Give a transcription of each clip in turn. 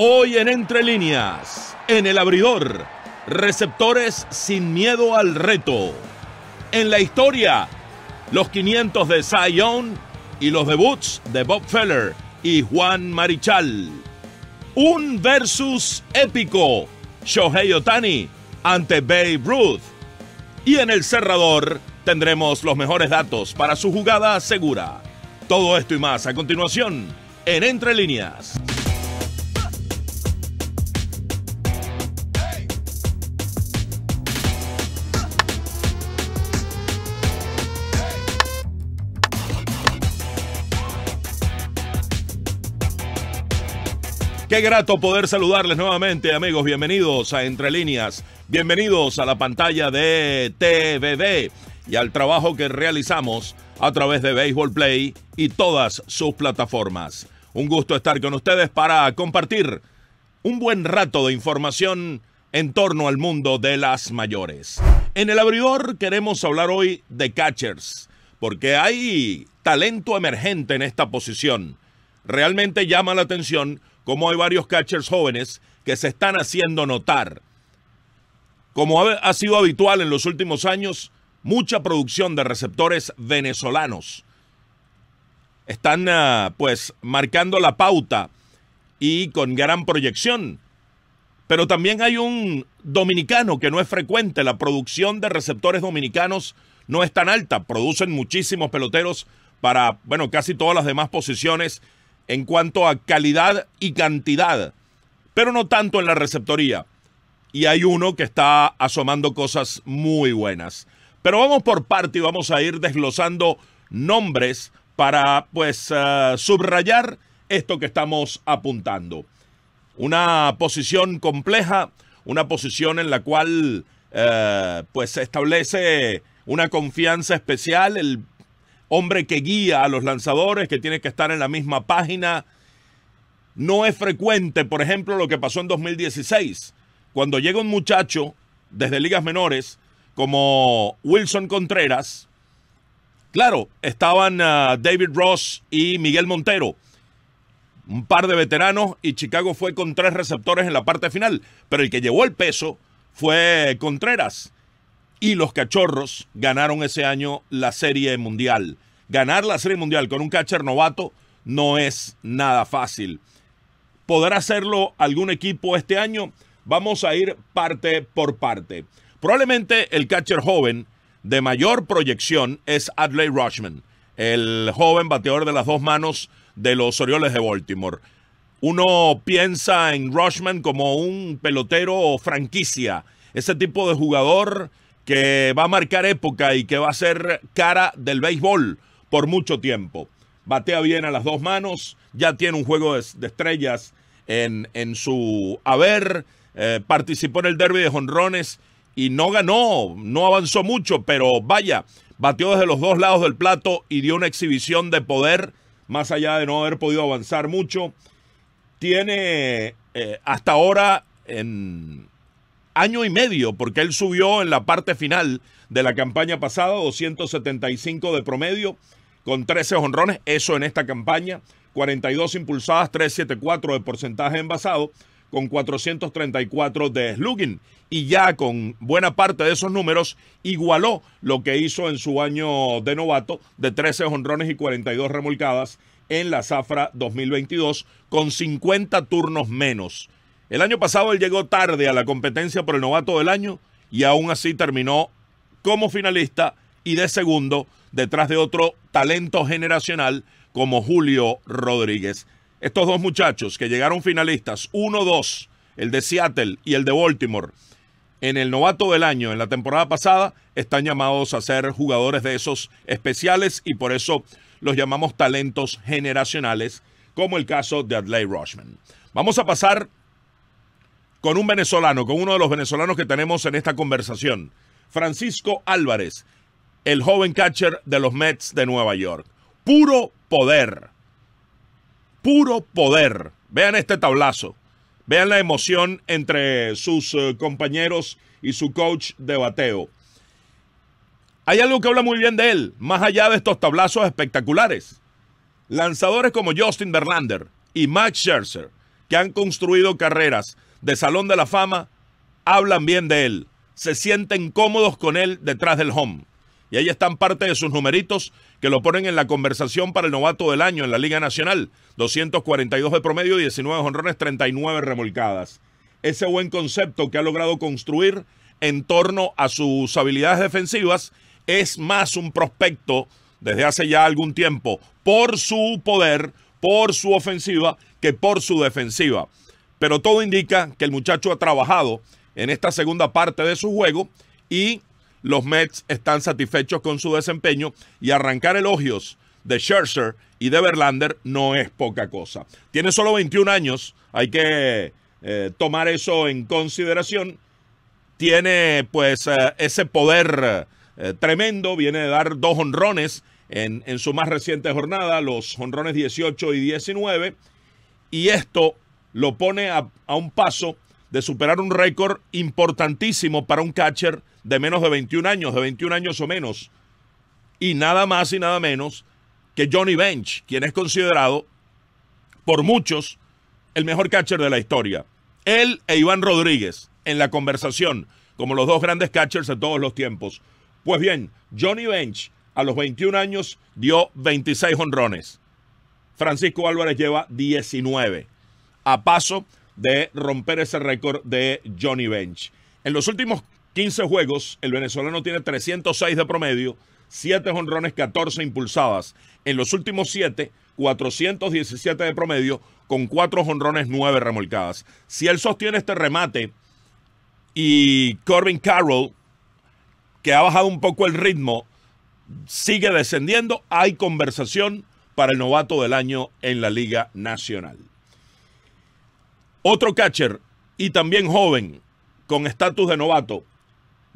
Hoy en Entre Líneas, en el abridor, receptores sin miedo al reto. En la historia, los 500 de Zion y los debuts de Bob Feller y Juan Marichal. Un versus épico, Shohei Otani ante Babe Ruth. Y en el cerrador tendremos los mejores datos para su jugada segura. Todo esto y más a continuación en Entre Líneas. Qué grato poder saludarles nuevamente, amigos. Bienvenidos a Entre Líneas. Bienvenidos a la pantalla de TVD y al trabajo que realizamos a través de Baseball Play y todas sus plataformas. Un gusto estar con ustedes para compartir un buen rato de información en torno al mundo de las mayores. En el abridor queremos hablar hoy de catchers, porque hay talento emergente en esta posición. Realmente llama la atención como hay varios catchers jóvenes que se están haciendo notar. Como ha sido habitual en los últimos años, mucha producción de receptores venezolanos. Están ah, pues marcando la pauta y con gran proyección. Pero también hay un dominicano que no es frecuente. La producción de receptores dominicanos no es tan alta. Producen muchísimos peloteros para, bueno, casi todas las demás posiciones en cuanto a calidad y cantidad, pero no tanto en la receptoría. Y hay uno que está asomando cosas muy buenas. Pero vamos por parte y vamos a ir desglosando nombres para pues eh, subrayar esto que estamos apuntando. Una posición compleja, una posición en la cual eh, pues se establece una confianza especial, el hombre que guía a los lanzadores, que tiene que estar en la misma página. No es frecuente, por ejemplo, lo que pasó en 2016, cuando llega un muchacho desde ligas menores como Wilson Contreras. Claro, estaban ah, David Ross y Miguel Montero, un par de veteranos, y Chicago fue con tres receptores en la parte final, pero el que llevó el peso fue Contreras y los Cachorros ganaron ese año la Serie Mundial. Ganar la Serie Mundial con un catcher novato no es nada fácil. ¿Podrá hacerlo algún equipo este año? Vamos a ir parte por parte. Probablemente el catcher joven de mayor proyección es Adley Rushman, el joven bateador de las dos manos de los Orioles de Baltimore. Uno piensa en Rushman como un pelotero o franquicia, ese tipo de jugador que va a marcar época y que va a ser cara del béisbol por mucho tiempo. Batea bien a las dos manos, ya tiene un juego de, estrellas en, en, su haber, eh, participó en el derby de jonrones y no ganó, no avanzó mucho, pero vaya, batió desde los dos lados del plato y dio una exhibición de poder, más allá de no haber podido avanzar mucho. Tiene eh, hasta ahora en año y medio, porque él subió en la parte final de la campaña pasada, 275 de promedio, con 13 honrones, eso en esta campaña, 42 impulsadas, 374 de porcentaje envasado, con 434 de slugging. Y ya con buena parte de esos números, igualó lo que hizo en su año de novato, de 13 honrones y 42 remolcadas en la zafra 2022, con 50 turnos menos el año pasado él llegó tarde a la competencia por el novato del año y aún así terminó como finalista y de segundo detrás de otro talento generacional como Julio Rodríguez. Estos dos muchachos que llegaron finalistas, uno, dos, el de Seattle y el de Baltimore, en el novato del año, en la temporada pasada, están llamados a ser jugadores de esos especiales y por eso los llamamos talentos generacionales, como el caso de Adley Rushman. Vamos a pasar con un venezolano, con uno de los venezolanos que tenemos en esta conversación, Francisco Álvarez, el joven catcher de los Mets de Nueva York. Puro poder, puro poder. Vean este tablazo, vean la emoción entre sus eh, compañeros y su coach de bateo. Hay algo que habla muy bien de él, más allá de estos tablazos espectaculares. Lanzadores como Justin Verlander y Max Scherzer, que han construido carreras de Salón de la Fama hablan bien de él, se sienten cómodos con él detrás del home. Y ahí están parte de sus numeritos que lo ponen en la conversación para el novato del año en la Liga Nacional. 242 de promedio, 19 honrones, 39 remolcadas. Ese buen concepto que ha logrado construir en torno a sus habilidades defensivas es más un prospecto desde hace ya algún tiempo por su poder, por su ofensiva, que por su defensiva. Pero todo indica que el muchacho ha trabajado en esta segunda parte de su juego y los Mets están satisfechos con su desempeño y arrancar elogios de Scherzer y de Verlander no es poca cosa. Tiene solo 21 años, hay que eh, tomar eso en consideración. Tiene pues eh, ese poder eh, tremendo, viene de dar dos honrones en, en su más reciente jornada, los honrones 18 y 19, y esto lo pone a, un paso de superar un récord importantísimo para un catcher de menos de 21 años, de 21 años o menos. Y nada más y nada menos que Johnny Bench, quien es considerado por muchos el mejor catcher de la historia. Él e Iván Rodríguez en la conversación, como los dos grandes catchers de todos los tiempos. Pues bien, Johnny Bench a los 21 años dio 26 honrones. Francisco Álvarez lleva 19 a paso de romper ese récord de Johnny Bench. En los últimos 15 juegos, el venezolano tiene 306 de promedio, 7 jonrones, 14 impulsadas. En los últimos 7, 417 de promedio, con 4 jonrones, 9 remolcadas. Si él sostiene este remate y Corbin Carroll, que ha bajado un poco el ritmo, sigue descendiendo, hay conversación para el novato del año en la Liga Nacional. Otro catcher y también joven con estatus de novato,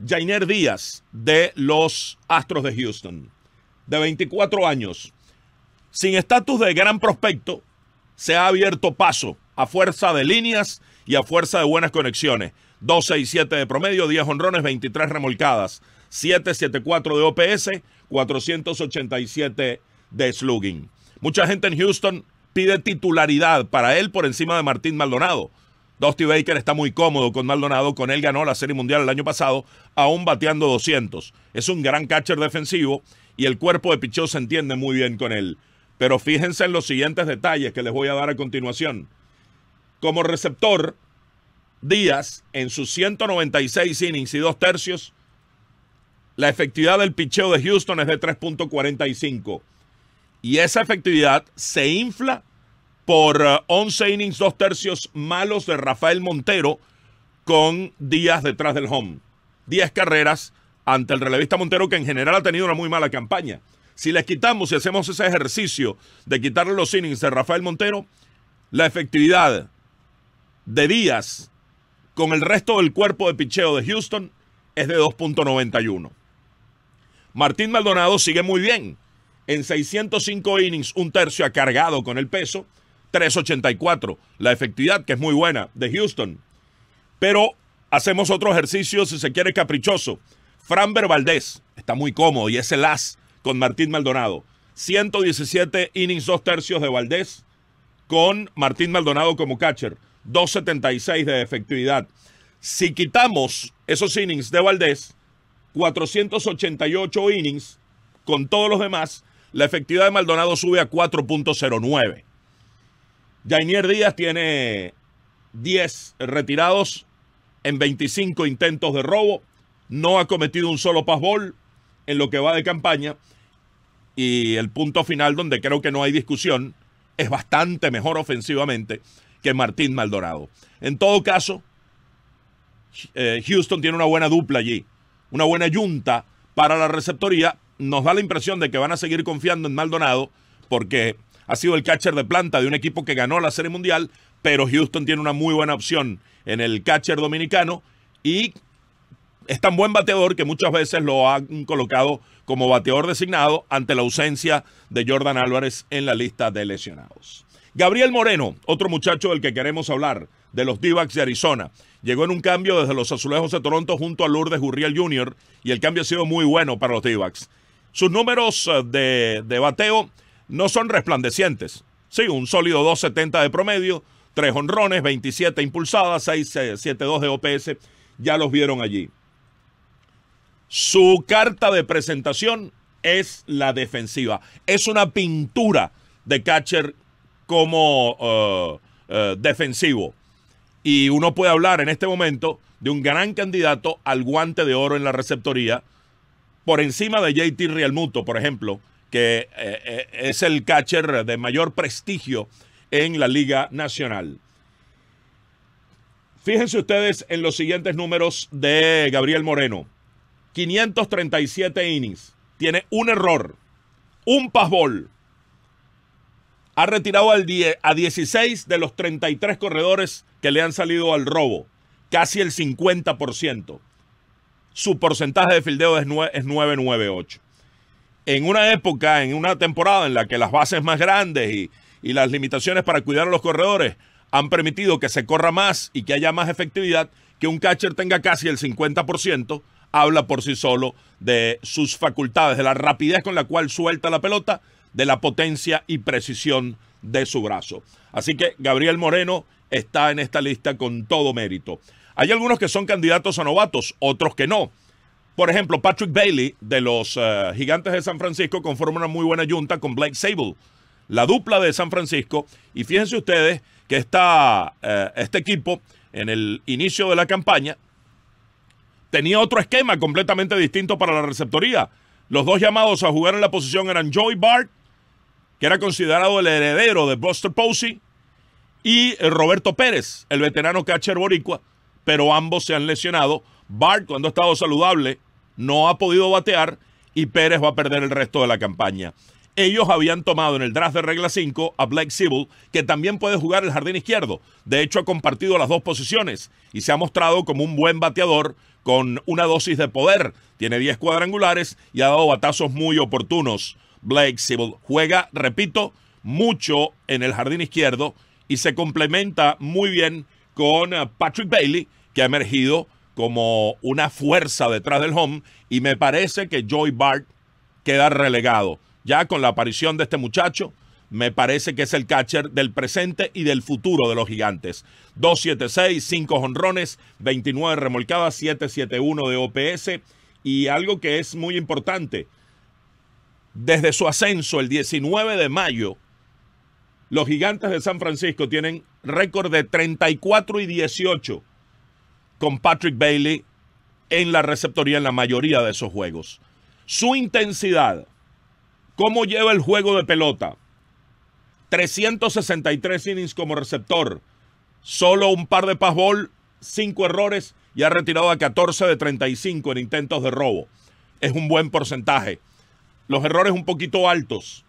Jainer Díaz de los Astros de Houston, de 24 años. Sin estatus de gran prospecto, se ha abierto paso a fuerza de líneas y a fuerza de buenas conexiones. 12 y 7 de promedio, 10 honrones, 23 remolcadas, 774 de OPS, 487 de slugging. Mucha gente en Houston pide titularidad para él por encima de Martín Maldonado. Dusty Baker está muy cómodo con Maldonado, con él ganó la Serie Mundial el año pasado, aún bateando 200. Es un gran catcher defensivo y el cuerpo de picheo se entiende muy bien con él. Pero fíjense en los siguientes detalles que les voy a dar a continuación. Como receptor, Díaz, en sus 196 innings y dos tercios, la efectividad del picheo de Houston es de 3.45. Y esa efectividad se infla por 11 eh, innings, dos tercios malos de Rafael Montero con Díaz detrás del home. 10 carreras ante el relevista Montero que en general ha tenido una muy mala campaña. Si les quitamos y hacemos ese ejercicio de quitarle los innings de Rafael Montero, la efectividad de Díaz con el resto del cuerpo de picheo de Houston es de 2.91. Martín Maldonado sigue muy bien, en 605 innings, un tercio ha cargado con el peso, 384 la efectividad, que es muy buena, de Houston. Pero hacemos otro ejercicio, si se quiere, caprichoso. Franber Valdés está muy cómodo y es el as con Martín Maldonado. 117 innings, dos tercios de Valdés con Martín Maldonado como catcher. 276 de efectividad. Si quitamos esos innings de Valdés, 488 innings con todos los demás, la efectividad de Maldonado sube a 4.09. Jainier Díaz tiene 10 retirados en 25 intentos de robo. No ha cometido un solo pasbol en lo que va de campaña. Y el punto final donde creo que no hay discusión es bastante mejor ofensivamente que Martín Maldonado. En todo caso, eh, Houston tiene una buena dupla allí, una buena yunta para la receptoría, nos da la impresión de que van a seguir confiando en Maldonado porque ha sido el catcher de planta de un equipo que ganó la Serie Mundial, pero Houston tiene una muy buena opción en el catcher dominicano y es tan buen bateador que muchas veces lo han colocado como bateador designado ante la ausencia de Jordan Álvarez en la lista de lesionados. Gabriel Moreno, otro muchacho del que queremos hablar, de los d de Arizona. Llegó en un cambio desde los Azulejos de Toronto junto a Lourdes Gurriel Jr. y el cambio ha sido muy bueno para los d -backs. Sus números eh, de, bateo no son resplandecientes. Sí, un sólido 2.70 de promedio, 3 honrones, 27 impulsadas, 6.72 eh, de OPS, ya los vieron allí. Su carta de presentación es la defensiva. Es una pintura de catcher como eh, defensivo. Y uno puede hablar en este momento de un gran candidato al guante de oro en la receptoría por encima de JT Realmuto, por ejemplo, que eh, eh, es el catcher de mayor prestigio en la Liga Nacional. Fíjense ustedes en los siguientes números de Gabriel Moreno. 537 innings. Tiene un error. Un pasbol. Ha retirado al a 16 de los 33 corredores que le han salido al robo. Casi el 50% su porcentaje de fildeo es 998. En una época, en una temporada en la que las bases más grandes y, las limitaciones para cuidar a los corredores han permitido que se corra más y que haya más efectividad, que un catcher tenga casi el 50%, habla por sí solo de sus facultades, de la rapidez con la cual suelta la pelota, de la potencia y precisión de su brazo. Así que Gabriel Moreno está en esta lista con todo mérito. Hay algunos que son candidatos a novatos, otros que no. Por ejemplo, Patrick Bailey de los eh, Gigantes de San Francisco conforma una muy buena junta con Blake Sable, la dupla de San Francisco. Y fíjense ustedes que está eh, este equipo en el inicio de la campaña tenía otro esquema completamente distinto para la receptoría. Los dos llamados a jugar en la posición eran Joey Bart, que era considerado el heredero de Buster Posey, y Roberto Pérez, el veterano catcher boricua, pero ambos se han lesionado. Bart, cuando ha estado saludable, no ha podido batear y Pérez va a perder el resto de la campaña. Ellos habían tomado en el draft de regla 5 a Black Sibyl, que también puede jugar el jardín izquierdo. De hecho, ha compartido las dos posiciones y se ha mostrado como un buen bateador con una dosis de poder. Tiene 10 cuadrangulares y ha dado batazos muy oportunos. Blake Sibyl juega, repito, mucho en el jardín izquierdo y se complementa muy bien con eh, Patrick Bailey, que ha emergido como una fuerza detrás del home, y me parece que Joy Bart queda relegado. Ya con la aparición de este muchacho, me parece que es el catcher del presente y del futuro de los gigantes. 276, 5 honrones, 29 remolcadas, 771 de OPS. Y algo que es muy importante, desde su ascenso el 19 de mayo los gigantes de San Francisco tienen récord de 34 y 18 con Patrick Bailey en la receptoría en la mayoría de esos juegos. Su intensidad, cómo lleva el juego de pelota. 363 innings como receptor, solo un par de pasbol, 5 errores y ha retirado a 14 de 35 en intentos de robo. Es un buen porcentaje. Los errores un poquito altos,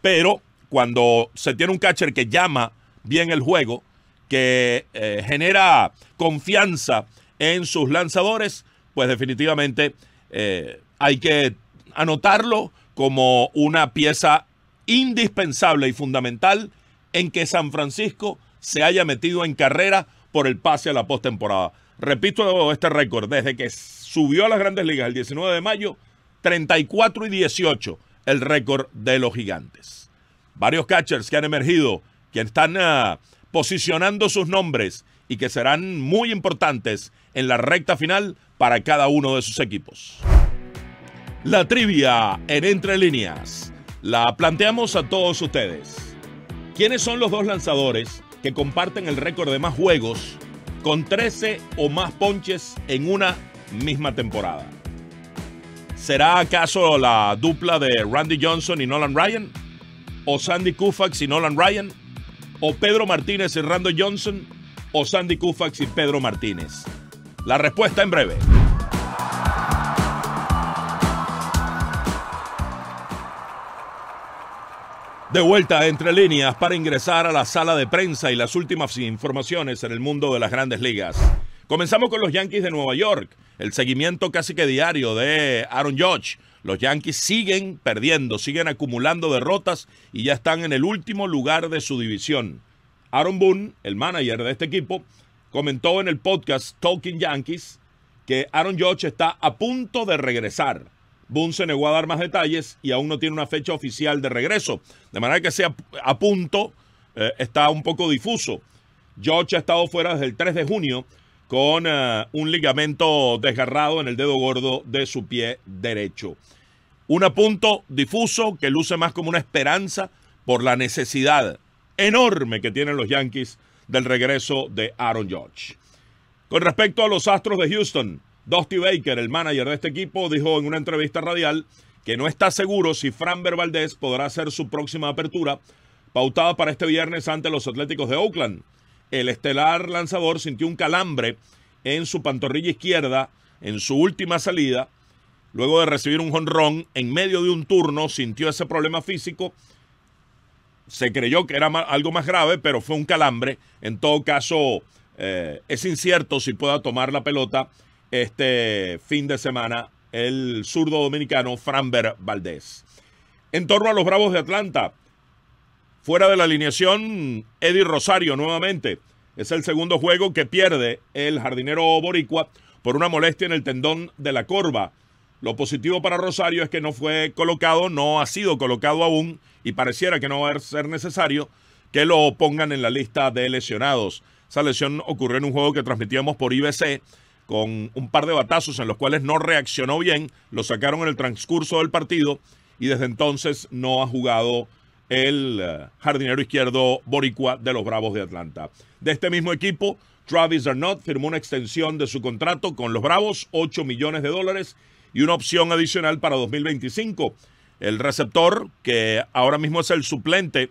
pero cuando se tiene un catcher que llama bien el juego, que eh, genera confianza en sus lanzadores, pues definitivamente eh, hay que anotarlo como una pieza indispensable y fundamental en que San Francisco se haya metido en carrera por el pase a la postemporada. Repito este récord, desde que subió a las grandes ligas el 19 de mayo, 34 y 18 el récord de los gigantes varios catchers que han emergido, que están ah, posicionando sus nombres y que serán muy importantes en la recta final para cada uno de sus equipos. La trivia en entre líneas la planteamos a todos ustedes. ¿Quiénes son los dos lanzadores que comparten el récord de más juegos con 13 o más ponches en una misma temporada? ¿Será acaso la dupla de Randy Johnson y Nolan Ryan? o Sandy Koufax y Nolan Ryan, o Pedro Martínez y Rando Johnson, o Sandy Koufax y Pedro Martínez. La respuesta en breve. De vuelta entre líneas para ingresar a la sala de prensa y las últimas informaciones en el mundo de las grandes ligas. Comenzamos con los Yankees de Nueva York, el seguimiento casi que diario de Aaron Judge los Yankees siguen perdiendo, siguen acumulando derrotas y ya están en el último lugar de su división. Aaron Boone, el manager de este equipo, comentó en el podcast Talking Yankees que Aaron George está a punto de regresar. Boone se negó a dar más detalles y aún no tiene una fecha oficial de regreso. De manera que sea a punto eh, está un poco difuso. George ha estado fuera desde el 3 de junio con eh, un ligamento desgarrado en el dedo gordo de su pie derecho. Un apunto difuso que luce más como una esperanza por la necesidad enorme que tienen los Yankees del regreso de Aaron George. Con respecto a los Astros de Houston, Dusty Baker, el manager de este equipo, dijo en una entrevista radial que no está seguro si Fran Valdez podrá hacer su próxima apertura pautada para este viernes ante los Atléticos de Oakland el estelar lanzador sintió un calambre en su pantorrilla izquierda en su última salida. Luego de recibir un jonrón en medio de un turno, sintió ese problema físico. Se creyó que era algo más grave, pero fue un calambre. En todo caso, eh, es incierto si pueda tomar la pelota este fin de semana el zurdo dominicano Franber Valdés. En torno a los Bravos de Atlanta, Fuera de la alineación, Eddie Rosario nuevamente. Es el segundo juego que pierde el jardinero boricua por una molestia en el tendón de la corva. Lo positivo para Rosario es que no fue colocado, no ha sido colocado aún y pareciera que no va a ser necesario que lo pongan en la lista de lesionados. Esa lesión ocurrió en un juego que transmitíamos por IBC con un par de batazos en los cuales no reaccionó bien, lo sacaron en el transcurso del partido y desde entonces no ha jugado el eh, jardinero izquierdo boricua de los Bravos de Atlanta. De este mismo equipo, Travis Arnott firmó una extensión de su contrato con los Bravos, 8 millones de dólares y una opción adicional para 2025. El receptor, que ahora mismo es el suplente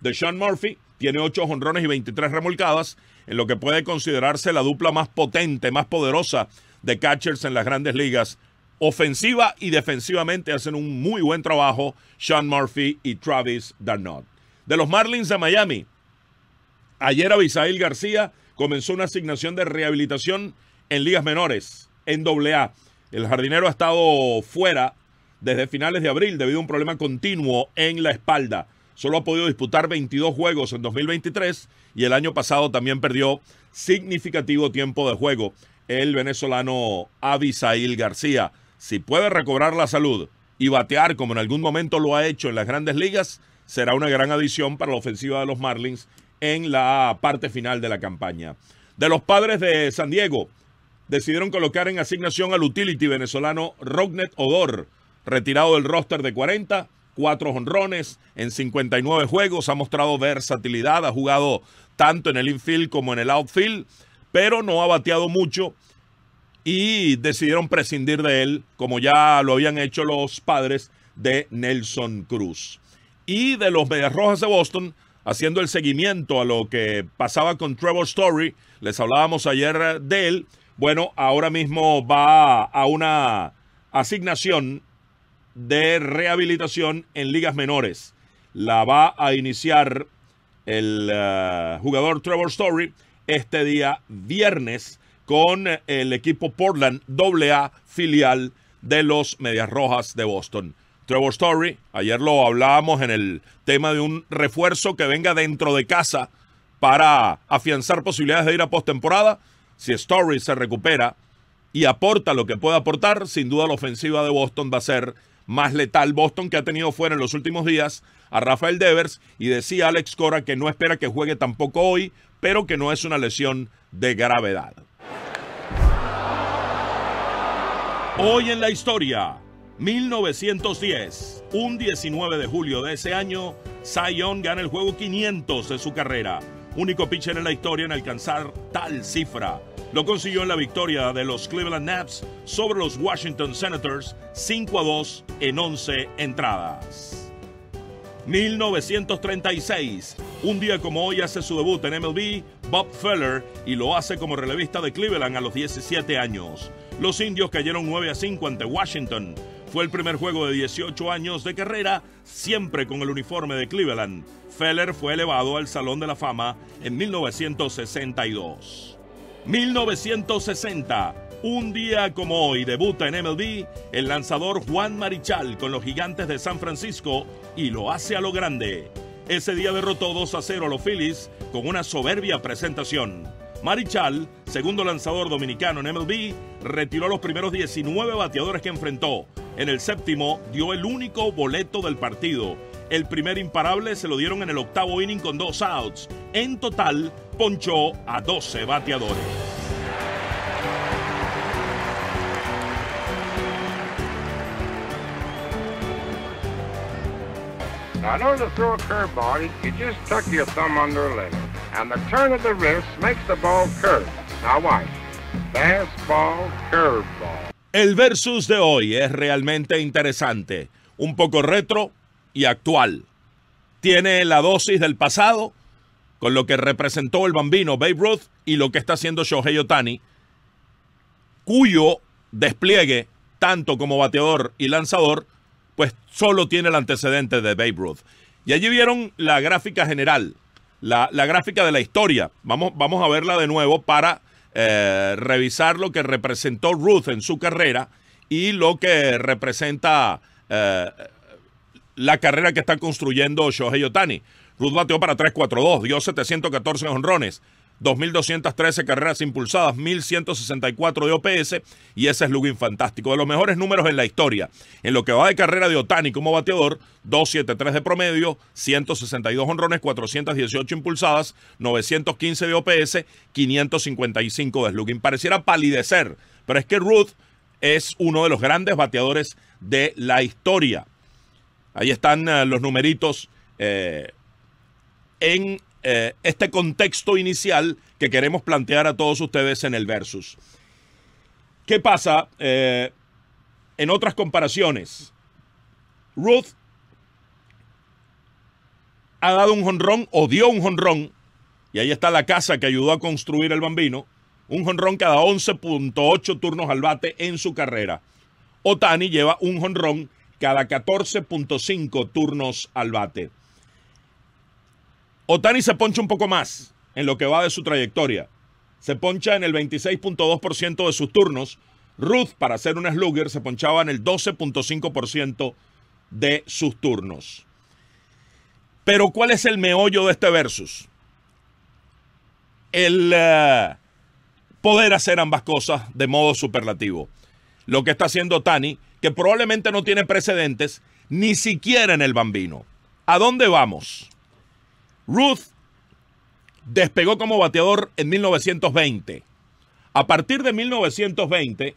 de Sean Murphy, tiene 8 jonrones y 23 remolcadas, en lo que puede considerarse la dupla más potente, más poderosa de catchers en las grandes ligas ofensiva y defensivamente hacen un muy buen trabajo Sean Murphy y Travis Darnot. De los Marlins de Miami, ayer Abisail García comenzó una asignación de rehabilitación en ligas menores, en AA. El jardinero ha estado fuera desde finales de abril debido a un problema continuo en la espalda. Solo ha podido disputar 22 juegos en 2023 y el año pasado también perdió significativo tiempo de juego el venezolano Abisail García. Si puede recobrar la salud y batear como en algún momento lo ha hecho en las grandes ligas, será una gran adición para la ofensiva de los Marlins en la parte final de la campaña. De los padres de San Diego, decidieron colocar en asignación al utility venezolano Rognet Odor, retirado del roster de 40, cuatro honrones en 59 juegos, ha mostrado versatilidad, ha jugado tanto en el infield como en el outfield, pero no ha bateado mucho y decidieron prescindir de él, como ya lo habían hecho los padres de Nelson Cruz. Y de los Medias Rojas de Boston, haciendo el seguimiento a lo que pasaba con Trevor Story, les hablábamos ayer de él, bueno, ahora mismo va a una asignación de rehabilitación en ligas menores. La va a iniciar el eh, jugador Trevor Story este día viernes con el equipo Portland AA filial de los Medias Rojas de Boston. Trevor Story, ayer lo hablábamos en el tema de un refuerzo que venga dentro de casa para afianzar posibilidades de ir a postemporada. Si Story se recupera y aporta lo que puede aportar, sin duda la ofensiva de Boston va a ser más letal. Boston que ha tenido fuera en los últimos días a Rafael Devers y decía Alex Cora que no espera que juegue tampoco hoy, pero que no es una lesión de gravedad. Hoy en la historia, 1910, un 19 de julio de ese año, Zion gana el juego 500 de su carrera, único pitcher en la historia en alcanzar tal cifra. Lo consiguió en la victoria de los Cleveland Naps sobre los Washington Senators 5 a 2 en 11 entradas. 1936, un día como hoy hace su debut en MLB Bob Feller y lo hace como relevista de Cleveland a los 17 años. Los indios cayeron 9 a 5 ante Washington. Fue el primer juego de 18 años de carrera, siempre con el uniforme de Cleveland. Feller fue elevado al Salón de la Fama en 1962. 1960. Un día como hoy debuta en MLB el lanzador Juan Marichal con los Gigantes de San Francisco y lo hace a lo grande. Ese día derrotó 2 a 0 a los Phillies con una soberbia presentación. Marichal, segundo lanzador dominicano en MLB, retiró los primeros 19 bateadores que enfrentó. En el séptimo dio el único boleto del partido. El primer imparable se lo dieron en el octavo inning con dos outs. En total, ponchó a 12 bateadores. El versus de hoy es realmente interesante, un poco retro y actual. Tiene la dosis del pasado, con lo que representó el bambino Babe Ruth y lo que está haciendo Shohei Otani, cuyo despliegue, tanto como bateador y lanzador, pues solo tiene el antecedente de Babe Ruth. Y allí vieron la gráfica general la, gráfica de la historia. Vamos, vamos, a verla de nuevo para eh, revisar lo que representó Ruth en su carrera y lo que representa eh, la carrera que está construyendo Shohei Otani. Ruth bateó para 3-4-2, dio 714 honrones. 2.213 carreras impulsadas, 1.164 de OPS y ese es Lugin fantástico. De los mejores números en la historia. En lo que va de carrera de Otani como bateador, 2.73 de promedio, 162 honrones, 418 impulsadas, 915 de OPS, 555 de Slugin. Pareciera palidecer, pero es que Ruth es uno de los grandes bateadores de la historia. Ahí están eh, los numeritos eh, en eh, este contexto inicial que queremos plantear a todos ustedes en el versus. ¿Qué pasa eh, en otras comparaciones? Ruth ha dado un jonrón o dio un jonrón, y ahí está la casa que ayudó a construir el bambino, un jonrón cada 11.8 turnos al bate en su carrera. Otani lleva un jonrón cada 14.5 turnos al bate. Otani se poncha un poco más en lo que va de su trayectoria. Se poncha en el 26.2% de sus turnos. Ruth, para ser un slugger, se ponchaba en el 12.5% de sus turnos. Pero ¿cuál es el meollo de este versus? El eh, poder hacer ambas cosas de modo superlativo. Lo que está haciendo Tani, que probablemente no tiene precedentes, ni siquiera en el bambino. ¿A dónde vamos? Ruth despegó como bateador en 1920. A partir de 1920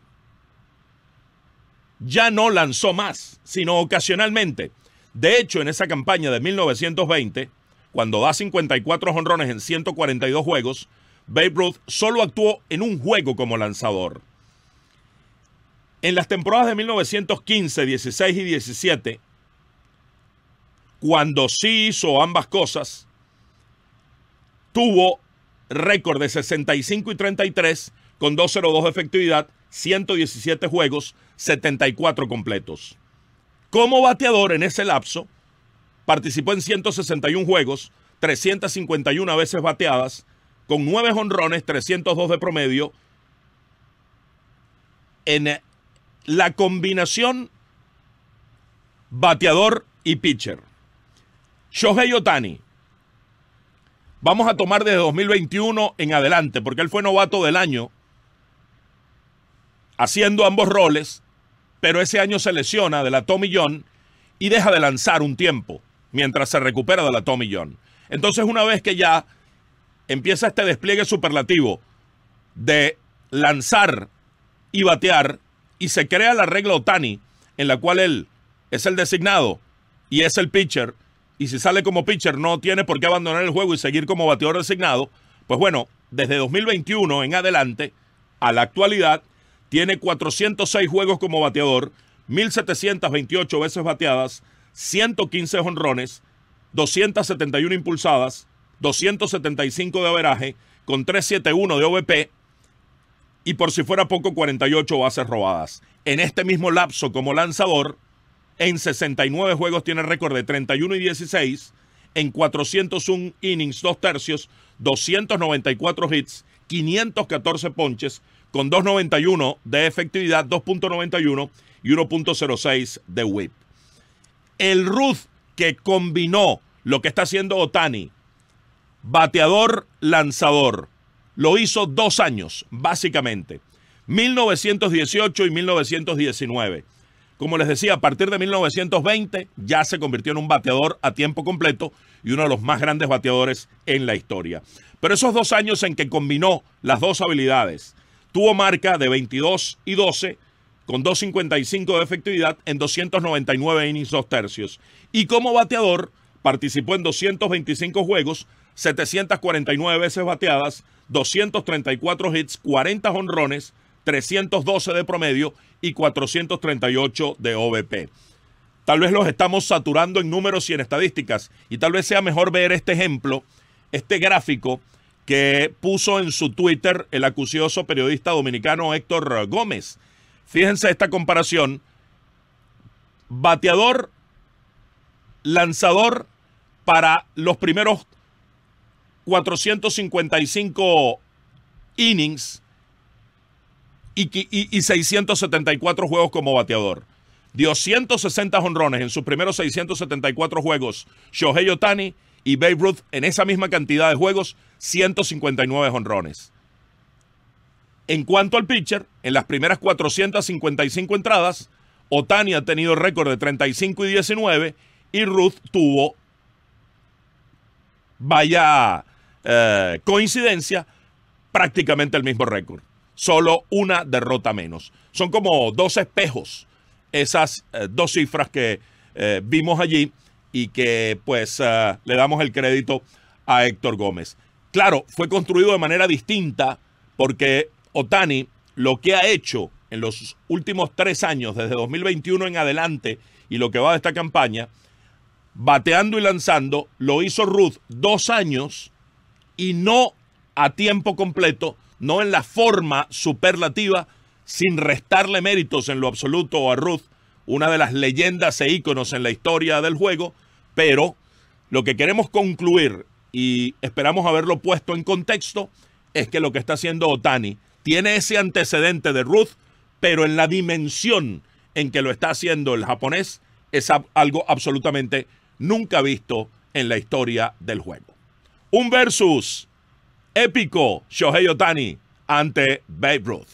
ya no lanzó más, sino ocasionalmente. De hecho, en esa campaña de 1920, cuando da 54 honrones en 142 juegos, Babe Ruth solo actuó en un juego como lanzador. En las temporadas de 1915, 16 y 17, cuando sí hizo ambas cosas, tuvo récord de 65 y 33 con 2.02 de efectividad, 117 juegos, 74 completos. Como bateador en ese lapso, participó en 161 juegos, 351 veces bateadas, con 9 honrones, 302 de promedio. En eh, la combinación bateador y pitcher. Shohei Otani, vamos a tomar desde 2021 en adelante, porque él fue novato del año, haciendo ambos roles, pero ese año se lesiona de la Tommy John y deja de lanzar un tiempo mientras se recupera de la Tommy John. Entonces, una vez que ya empieza este despliegue superlativo de lanzar y batear, y se crea la regla Otani, en la cual él es el designado y es el pitcher, y si sale como pitcher no tiene por qué abandonar el juego y seguir como bateador designado, pues bueno, desde 2021 en adelante a la actualidad tiene 406 juegos como bateador, 1728 veces bateadas, 115 honrones, 271 impulsadas, 275 de averaje, con 371 de OVP y por si fuera poco 48 bases robadas. En este mismo lapso como lanzador en 69 juegos tiene récord de 31 y 16, en 401 innings, dos tercios, 294 hits, 514 ponches, con 2.91 de efectividad, 2.91 y 1.06 de whip. El Ruth que combinó lo que está haciendo Otani, bateador, lanzador, lo hizo dos años, básicamente, 1918 y 1919. Como les decía, a partir de 1920 ya se convirtió en un bateador a tiempo completo y uno de los más grandes bateadores en la historia. Pero esos dos años en que combinó las dos habilidades, tuvo marca de 22 y 12 con 2.55 de efectividad en 299 innings dos tercios. Y como bateador participó en 225 juegos, 749 veces bateadas, 234 hits, 40 honrones, 312 de promedio y 438 de OBP. Tal vez los estamos saturando en números y en estadísticas y tal vez sea mejor ver este ejemplo, este gráfico que puso en su Twitter el acucioso periodista dominicano Héctor Gómez. Fíjense esta comparación. Bateador, lanzador para los primeros 455 innings y, 674 juegos como bateador. Dio 160 honrones en sus primeros 674 juegos. Shohei Otani y Babe Ruth en esa misma cantidad de juegos, 159 honrones. En cuanto al pitcher, en las primeras 455 entradas, Otani ha tenido récord de 35 y 19 y Ruth tuvo, vaya eh, coincidencia, prácticamente el mismo récord solo una derrota menos. Son como dos espejos, esas eh, dos cifras que eh, vimos allí y que pues eh, le damos el crédito a Héctor Gómez. Claro, fue construido de manera distinta porque Otani lo que ha hecho en los últimos tres años, desde 2021 en adelante y lo que va de esta campaña, bateando y lanzando, lo hizo Ruth dos años y no a tiempo completo no en la forma superlativa, sin restarle méritos en lo absoluto a Ruth, una de las leyendas e íconos en la historia del juego, pero lo que queremos concluir y esperamos haberlo puesto en contexto es que lo que está haciendo Otani tiene ese antecedente de Ruth, pero en la dimensión en que lo está haciendo el japonés es algo absolutamente nunca visto en la historia del juego. Un versus épico Shohei Otani ante Babe Ruth.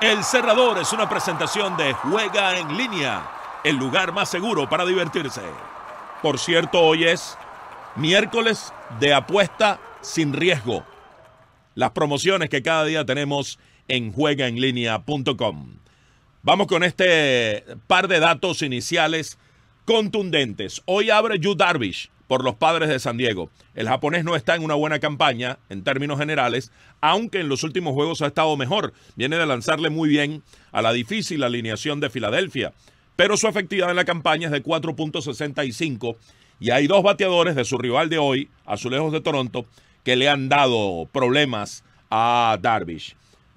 El Cerrador es una presentación de Juega en línea, el lugar más seguro para divertirse. Por cierto, hoy es miércoles de apuesta sin riesgo. Las promociones que cada día tenemos en juegaenlinea.com. Vamos con este par de datos iniciales contundentes. Hoy abre Yu Darvish por los padres de San Diego. El japonés no está en una buena campaña en términos generales, aunque en los últimos juegos ha estado mejor. Viene de lanzarle muy bien a la difícil alineación de Filadelfia, pero su efectividad en la campaña es de 4.65 y hay dos bateadores de su rival de hoy, A lejos de Toronto, que le han dado problemas a Darvish.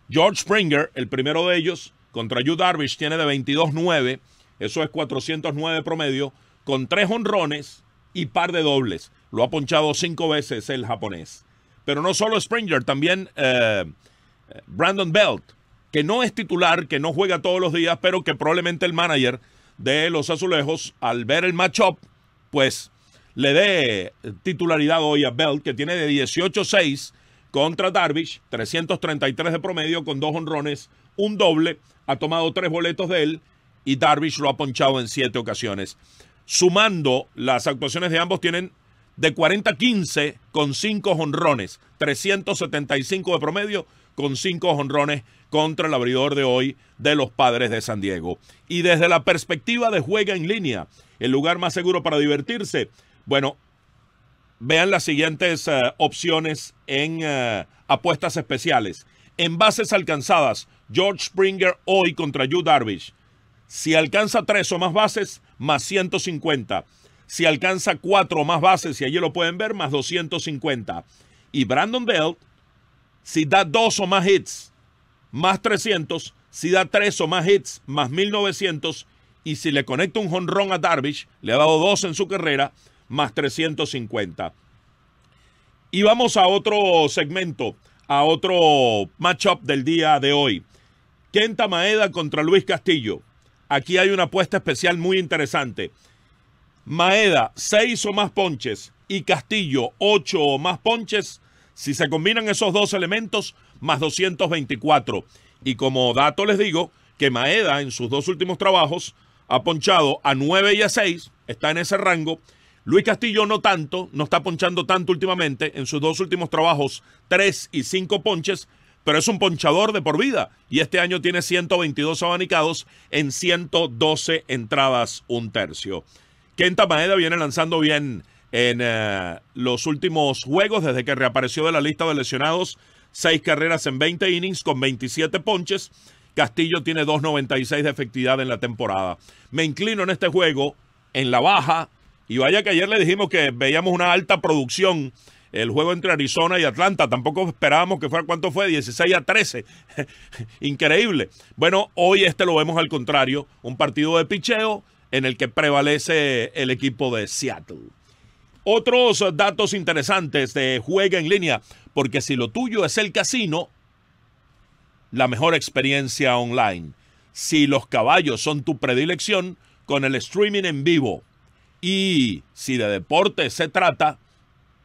George Springer, el primero de ellos, contra Yu Darvish tiene de 22.9... eso es 409 promedio, con tres honrones, y par de dobles. Lo ha ponchado cinco veces el japonés. Pero no solo Springer, también eh, Brandon Belt, que no es titular, que no juega todos los días, pero que probablemente el manager de los azulejos, al ver el matchup, pues le dé titularidad hoy a Belt, que tiene de 18-6 contra Darvish, 333 de promedio con dos honrones, un doble, ha tomado tres boletos de él y Darvish lo ha ponchado en siete ocasiones sumando las actuaciones de ambos, tienen de 40-15 con 5 honrones, 375 de promedio con 5 honrones contra el abridor de hoy de los Padres de San Diego. Y desde la perspectiva de juega en línea, el lugar más seguro para divertirse, bueno, vean las siguientes eh, opciones en eh, apuestas especiales. En bases alcanzadas, George Springer hoy contra Yu Darvish. Si alcanza tres o más bases, más 150. Si alcanza cuatro más bases, y allí lo pueden ver, más 250. Y Brandon Bell, si da dos o más hits, más 300. Si da tres o más hits, más 1900. Y si le conecta un jonrón a Darvish, le ha dado dos en su carrera, más 350. Y vamos a otro segmento, a otro matchup del día de hoy. Kenta Maeda contra Luis Castillo aquí hay una apuesta especial muy interesante. Maeda, seis o más ponches y Castillo, ocho o más ponches. Si se combinan esos dos elementos, más 224. Y como dato les digo que Maeda en sus dos últimos trabajos ha ponchado a 9 y a 6, está en ese rango. Luis Castillo no tanto, no está ponchando tanto últimamente. En sus dos últimos trabajos, 3 y 5 ponches, pero es un ponchador de por vida. Y este año tiene 122 abanicados en 112 entradas, un tercio. Kenta Maeda viene lanzando bien en eh, los últimos juegos desde que reapareció de la lista de lesionados. Seis carreras en 20 innings con 27 ponches. Castillo tiene 2.96 de efectividad en la temporada. Me inclino en este juego en la baja. Y vaya que ayer le dijimos que veíamos una alta producción el juego entre Arizona y Atlanta. Tampoco esperábamos que fuera cuánto fue, 16 a 13. Increíble. Bueno, hoy este lo vemos al contrario, un partido de picheo en el que prevalece el equipo de Seattle. Otros datos interesantes de juega en línea, porque si lo tuyo es el casino, la mejor experiencia online. Si los caballos son tu predilección, con el streaming en vivo. Y si de deporte se trata,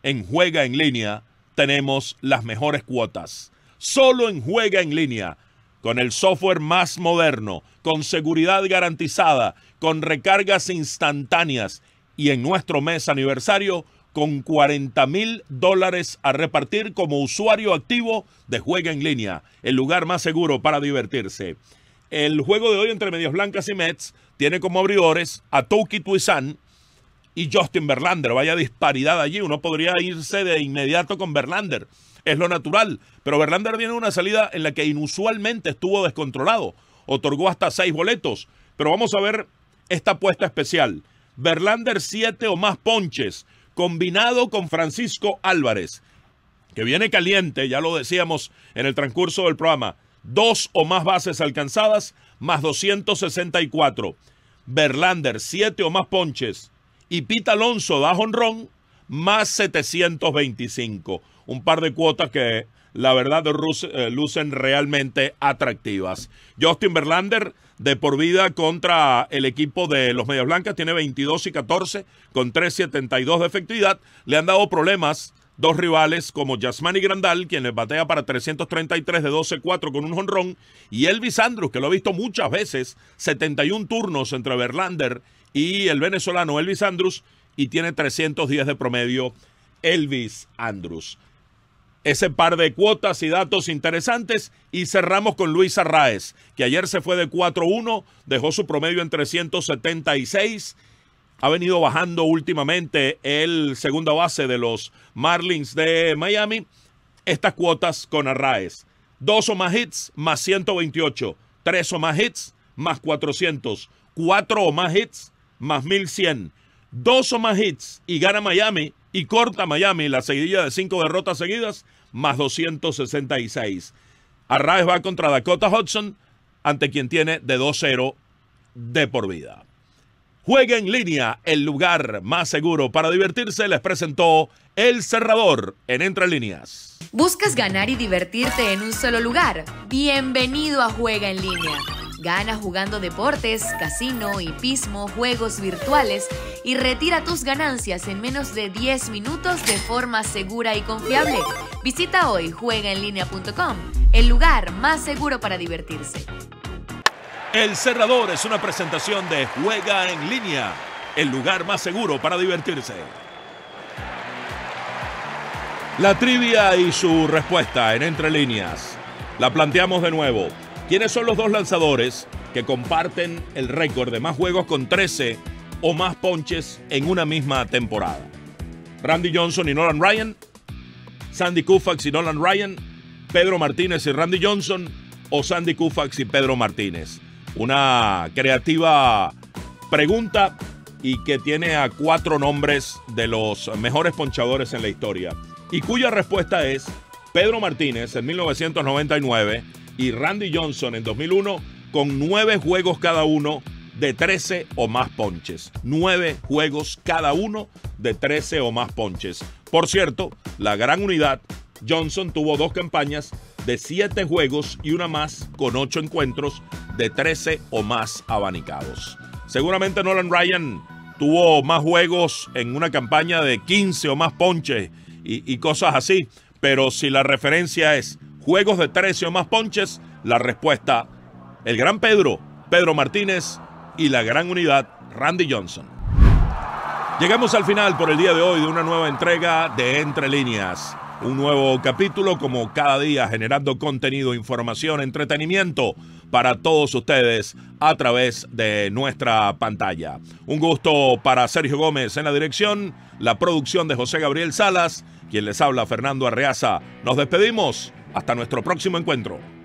en Juega en línea tenemos las mejores cuotas. Solo en Juega en línea, con el software más moderno, con seguridad garantizada, con recargas instantáneas y en nuestro mes aniversario con 40 mil dólares a repartir como usuario activo de Juega en línea, el lugar más seguro para divertirse. El juego de hoy entre Medias Blancas y Mets tiene como abridores a Toki Tuisan y Justin Verlander. Vaya disparidad allí. Uno podría irse de inmediato con Berlander. Es lo natural. Pero Verlander viene una salida en la que inusualmente estuvo descontrolado. Otorgó hasta seis boletos. Pero vamos a ver esta apuesta especial. Berlander, siete o más ponches, combinado con Francisco Álvarez, que viene caliente, ya lo decíamos en el transcurso del programa. Dos o más bases alcanzadas, más 264. Berlander, siete o más ponches, y Pita Alonso da jonrón más 725. Un par de cuotas que la verdad eh, lucen realmente atractivas. Justin Verlander de por vida contra el equipo de los Medias Blancas tiene 22 y 14 con 3.72 de efectividad. Le han dado problemas dos rivales como Yasmani Grandal, quien le batea para 333 de 12-4 con un jonrón, y Elvis Andrews, que lo ha visto muchas veces, 71 turnos entre Verlander y el venezolano Elvis Andrus y tiene 310 de promedio Elvis Andrus. Ese par de cuotas y datos interesantes y cerramos con Luis Arraez, que ayer se fue de 4-1, dejó su promedio en 376. Ha venido bajando últimamente el segundo base de los Marlins de Miami. Estas cuotas con Arraez. Dos o más hits, más 128. Tres o más hits, más 400. Cuatro o más hits, más 1100. Dos o más hits y gana Miami y corta Miami la seguidilla de cinco derrotas seguidas, más 266. Arraez va contra Dakota Hudson, ante quien tiene de 2-0 de por vida. Juega en línea, el lugar más seguro para divertirse, les presentó El Cerrador en Entre Líneas. ¿Buscas ganar y divertirte en un solo lugar? Bienvenido a Juega en línea Gana jugando deportes, casino, hipismo, juegos virtuales y retira tus ganancias en menos de 10 minutos de forma segura y confiable. Visita hoy juegaenlinea.com, el lugar más seguro para divertirse. El Cerrador es una presentación de Juega en línea, el lugar más seguro para divertirse. La trivia y su respuesta en entre líneas. La planteamos de nuevo. ¿Quiénes son los dos lanzadores que comparten el récord de más juegos con 13 o más ponches en una misma temporada? Randy Johnson y Nolan Ryan, Sandy Koufax y Nolan Ryan, Pedro Martínez y Randy Johnson o Sandy Koufax y Pedro Martínez. Una creativa pregunta y que tiene a cuatro nombres de los mejores ponchadores en la historia y cuya respuesta es Pedro Martínez en 1999 y Randy Johnson en 2001 con nueve juegos cada uno de 13 o más ponches. Nueve juegos cada uno de 13 o más ponches. Por cierto, la gran unidad, Johnson tuvo dos campañas de siete juegos y una más con ocho encuentros de 13 o más abanicados. Seguramente Nolan Ryan tuvo más juegos en una campaña de 15 o más ponches y, y cosas así, pero si la referencia es juegos de 13 o más ponches? La respuesta, el gran Pedro, Pedro Martínez y la gran unidad, Randy Johnson. Llegamos al final por el día de hoy de una nueva entrega de Entre Líneas. Un nuevo capítulo como cada día generando contenido, información, entretenimiento para todos ustedes a través de nuestra pantalla. Un gusto para Sergio Gómez en la dirección, la producción de José Gabriel Salas, quien les habla Fernando Arreaza. Nos despedimos hasta nuestro próximo encuentro.